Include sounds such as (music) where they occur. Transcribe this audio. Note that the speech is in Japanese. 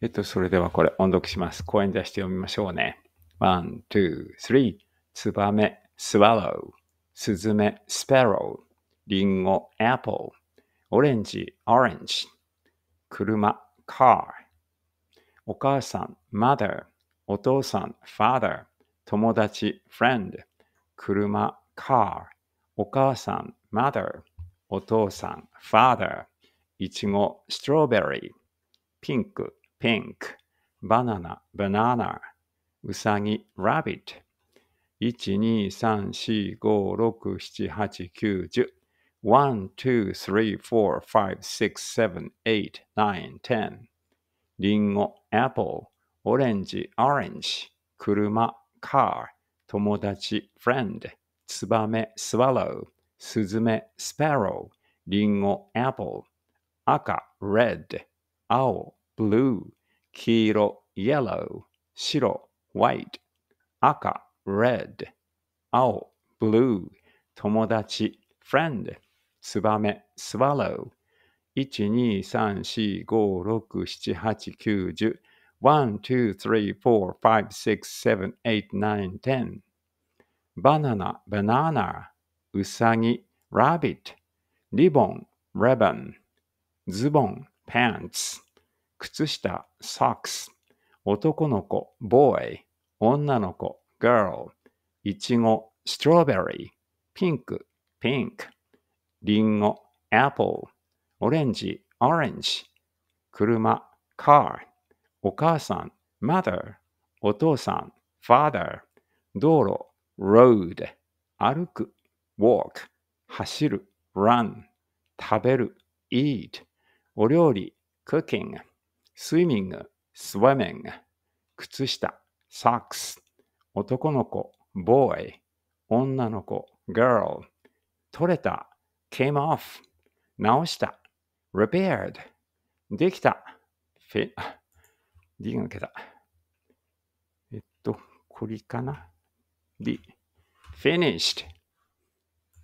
えっと、それではこれ音読します。声に出して読みましょうね。ワン、ツー、スリー。ツバメ、スワロー。スズメ、スパロー。リンゴ、アップル。オレンジ、オレンジ。車、カー。お母さん、マダー。お父さん、ファーダー。友達、フレンド。車、カー。お母さん、マダー。お父さん、ファーダー。いちご、ストローベリー。ピンク、pink, banana, banana, うさぎ rabbit。1,2,3,4,5,6,7,8,9,10リンゴ apple オレンジ orange 車 car 友達 friend ツバメ swallow スズメ sparrow リンゴ apple 赤 red 青 blue 黄色 yellow 白 white 赤 red 青 blue 友達 friend ツバメ swallow 1,2,3,4,5,6,7,8,9,10 1, 2, 3, 4, 5, 6, 7, 8, 9, 10バナナ banana うさぎ rabbit リボン ribbon ズボン pants 靴下、socks、男の子、boy、女の子、girl、いちご、strawberry、ピンク、pink、りんご、apple、オレンジ、orange、車、car、お母さん、mother、お父さん、father、道路、road、歩く、walk、走る、run、食べる、eat、お料理、cooking、スイミング、スウェミング、靴下、サックス、男の子、ボーイ、女の子、girl、取れた、came off、直した、repaired、できた、フィ、D (laughs) が抜けた。えっと、これかな ?D、finished。